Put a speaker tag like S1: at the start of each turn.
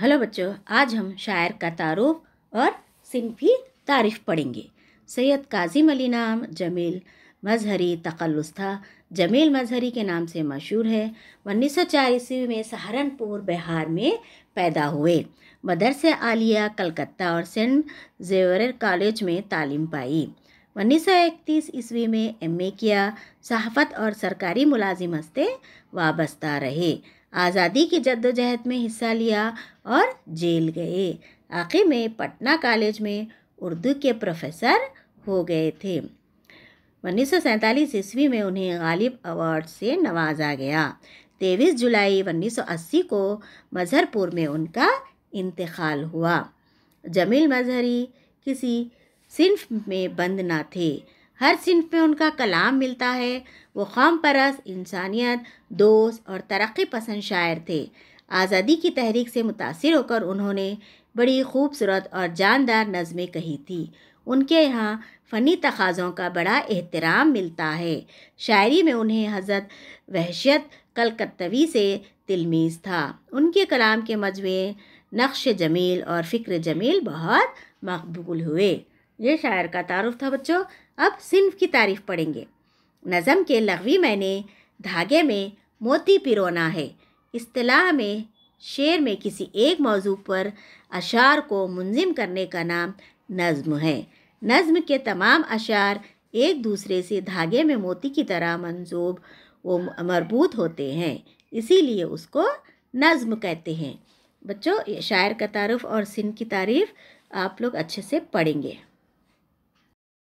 S1: hello बच्चों आज हम शायर का तारुफ और सिंफी तारीफ पढ़ेंगे सैयद काजिम अली नाम जमील मजहरी तकल्लुस था जमील मजहरी के नाम से मशहूर है उन्नीस सौ चार ईस्वी में सहारनपुर बिहार में पैदा हुए मदरसे आलिया कलकत्ता और सेंट जेवर कॉलेज में तालीम पाई उन्नीस सौ इकतीस ईस्वी में एम ए किया सहाफत और सरकारी मुलाजिमत से वाबस्ता रहे आज़ादी की जद्दोजहद में हिस्सा लिया और जेल गए आखिर में पटना कॉलेज में उर्दू के प्रोफेसर हो गए थे उन्नीस सौ ईस्वी में उन्हें गालिब अवार्ड से नवाजा गया तेईस जुलाई 1980 को मज़हरपुर में उनका इंतकाल हुआ जमील मजहरी किसी सिंफ में बंद ना थे हर सिंफ में उनका कलाम मिलता है वो कौम परस इंसानियत दोस्त और तरक्की पसंद शायर थे आज़ादी की तहरीक से मुतासर होकर उन्होंने बड़ी खूबसूरत और जानदार नज़में कही थी उनके यहाँ फ़नी तकाज़ों का बड़ा एहतराम मिलता है शायरी में उन्हें हज़रत वहशियत कलकत्तवी से तिलमीज़ था उनके कलाम के मजमे नक्श जमील और फ़िक्र जमील बहुत मकबूल हुए ये शायर का तारुफ था बच्चों अब सिंफ की तारीफ पढ़ेंगे नज़म के लघवी मैंने धागे में मोती पिरोना है अतलाह में शेर में किसी एक मौजू पर अशार को मुंजिम करने का नाम नज़म है नज़म के तमाम अशार एक दूसरे से धागे में मोती की तरह मंजूब वो मरबूत होते हैं इसीलिए उसको नज़म कहते हैं बच्चों शायर का तारफ़ और सिन की तारीफ़ आप लोग अच्छे से पढ़ेंगे